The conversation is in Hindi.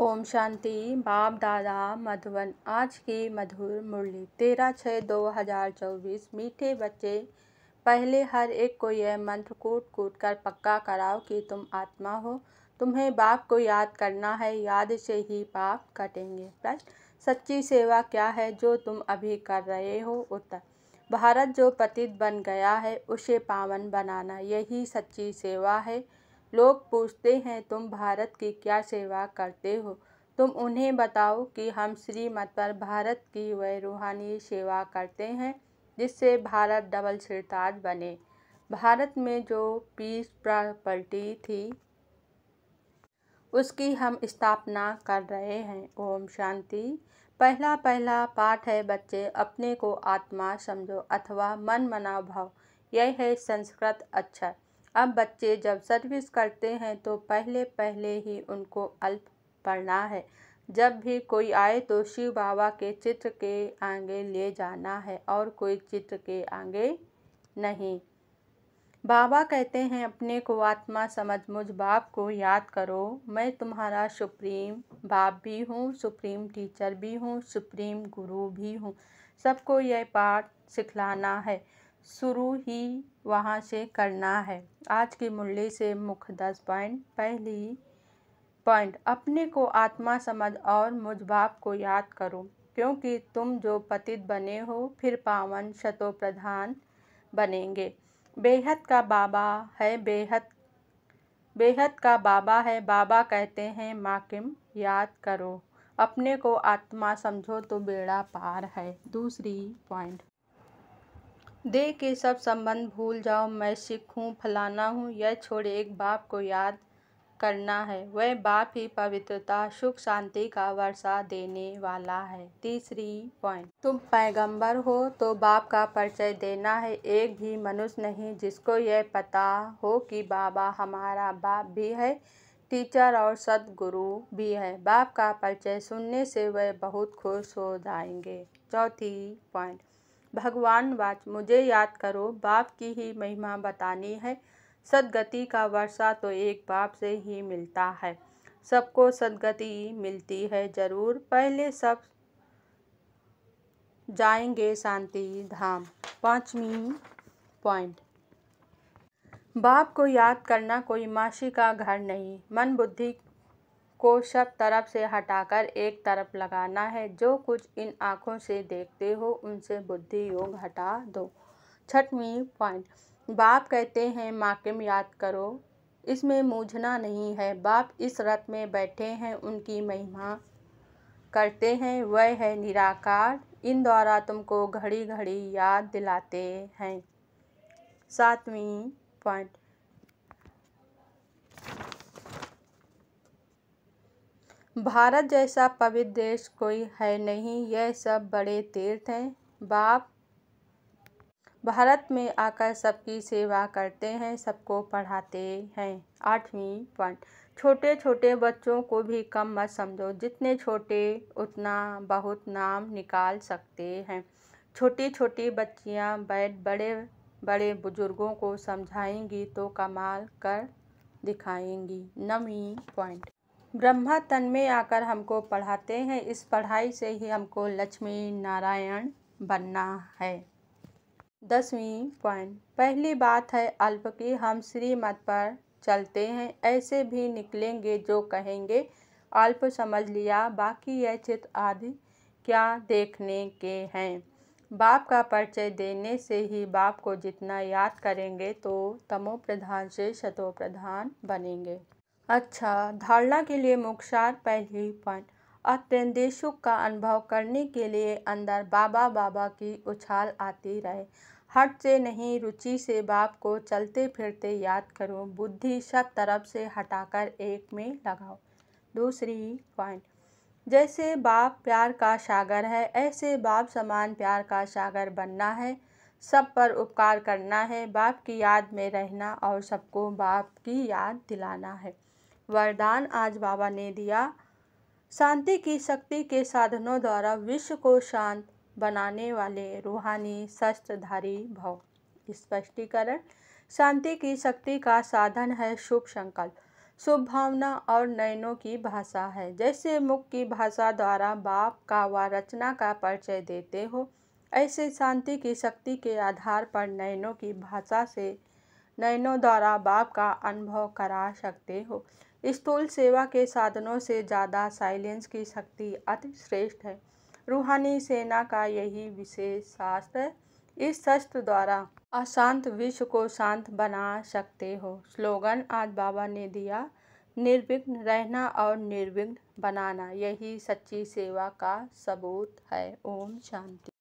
ओम शांति बाप दादा मधुबन आज की मधुर मुरली तेरह छः दो हजार चौबीस मीठे बच्चे पहले हर एक को यह मंत्र कूट कूट कर पक्का कराओ कि तुम आत्मा हो तुम्हें बाप को याद करना है याद से ही पाप कटेंगे प्रश्न सच्ची सेवा क्या है जो तुम अभी कर रहे हो उत्तर भारत जो पतित बन गया है उसे पावन बनाना यही सच्ची सेवा है लोग पूछते हैं तुम भारत की क्या सेवा करते हो तुम उन्हें बताओ कि हम श्रीमत पर भारत की वह रूहानी सेवा करते हैं जिससे भारत डबल सिरताज बने भारत में जो पीस प्रॉपर्टी थी उसकी हम स्थापना कर रहे हैं ओम शांति पहला पहला पाठ है बच्चे अपने को आत्मा समझो अथवा मन मना भाव यह है संस्कृत अक्षर अच्छा। अब बच्चे जब सर्विस करते हैं तो पहले पहले ही उनको अल्प पढ़ना है जब भी कोई आए तो शिव बाबा के चित्र के आगे ले जाना है और कोई चित्र के आगे नहीं बाबा कहते हैं अपने को आत्मा समझ मुझ बाप को याद करो मैं तुम्हारा सुप्रीम बाप भी हूँ सुप्रीम टीचर भी हूँ सुप्रीम गुरु भी हूँ सबको यह पाठ सिखलाना है शुरू ही वहाँ से करना है आज की मूल्य से मुख्य दस पॉइंट पहली पॉइंट अपने को आत्मा समझ और मुझभाव को याद करो क्योंकि तुम जो पतित बने हो फिर पावन शतो प्रधान बनेंगे बेहद का बाबा है बेहद बेहद का बाबा है बाबा कहते हैं माकिम याद करो अपने को आत्मा समझो तो बेड़ा पार है दूसरी पॉइंट देह के सब संबंध भूल जाओ मैं सिख हूँ फलाना हूँ यह छोड़ एक बाप को याद करना है वह बाप ही पवित्रता सुख शांति का वर्षा देने वाला है तीसरी पॉइंट तुम पैगंबर हो तो बाप का परिचय देना है एक भी मनुष्य नहीं जिसको यह पता हो कि बाबा हमारा बाप भी है टीचर और सदगुरु भी है बाप का परिचय सुनने से वह बहुत खुश हो जाएंगे चौथी पॉइंट भगवान वाच मुझे याद करो बाप की ही महिमा बतानी है सदगति का वर्षा तो एक बाप से ही मिलता है सबको सदगति मिलती है जरूर पहले सब जाएंगे शांति धाम पाँचवीं पॉइंट बाप को याद करना कोई माशी का घर नहीं मन बुद्धि को सब तरफ से हटाकर एक तरफ लगाना है जो कुछ इन आँखों से देखते हो उनसे बुद्धि योग हटा दो छठवीं पॉइंट बाप कहते हैं माकिम याद करो इसमें मूझना नहीं है बाप इस रथ में बैठे हैं उनकी महिमा करते हैं वह है निराकार इन द्वारा तुमको घड़ी घड़ी याद दिलाते हैं सातवीं पॉइंट भारत जैसा पवित्र देश कोई है नहीं यह सब बड़े तीर्थ हैं बाप भारत में आकर सबकी सेवा करते हैं सबको पढ़ाते हैं आठवीं पॉइंट छोटे छोटे बच्चों को भी कम मत समझो जितने छोटे उतना बहुत नाम निकाल सकते हैं छोटी छोटी बच्चियां बैठ बड़े बड़े बुजुर्गों को समझाएंगी तो कमाल कर दिखाएंगी नवी पॉइंट ब्रह्मा तन में आकर हमको पढ़ाते हैं इस पढ़ाई से ही हमको लक्ष्मी नारायण बनना है दसवीं पॉइंट पहली बात है अल्प की हम श्रीमत पर चलते हैं ऐसे भी निकलेंगे जो कहेंगे अल्प समझ लिया बाकी यह चित आदि क्या देखने के हैं बाप का परिचय देने से ही बाप को जितना याद करेंगे तो तमो प्रधान से शतो प्रधान बनेंगे अच्छा धारणा के लिए मुख्यसार पहली पॉइंट औपनिवेशों का अनुभव करने के लिए अंदर बाबा बाबा की उछाल आती रहे हट से नहीं रुचि से बाप को चलते फिरते याद करो बुद्धि सब तरफ से हटाकर एक में लगाओ दूसरी पॉइंट जैसे बाप प्यार का सागर है ऐसे बाप समान प्यार का सागर बनना है सब पर उपकार करना है बाप की याद में रहना और सबको बाप की याद दिलाना है वरदान आज बाबा ने दिया शांति की शक्ति के साधनों द्वारा विश्व को शांत बनाने वाले रूहानी शस्त्रधारी भव स्पष्टीकरण शांति की शक्ति का साधन है शुभ संकल्प शुभ भावना और नयनों की भाषा है जैसे मुख की भाषा द्वारा बाप का व रचना का परिचय देते हो ऐसे शांति की शक्ति के आधार पर नयनों की भाषा से नयनों द्वारा बाप का अनुभव करा सकते हो स्थूल सेवा के साधनों से ज़्यादा साइलेंस की शक्ति अति श्रेष्ठ है रूहानी सेना का यही विशेष शास्त्र है इस शस्त्र द्वारा अशांत विश्व को शांत बना सकते हो स्लोगन आज बाबा ने दिया निर्विघ्न रहना और निर्विघ्न बनाना यही सच्ची सेवा का सबूत है ओम शांति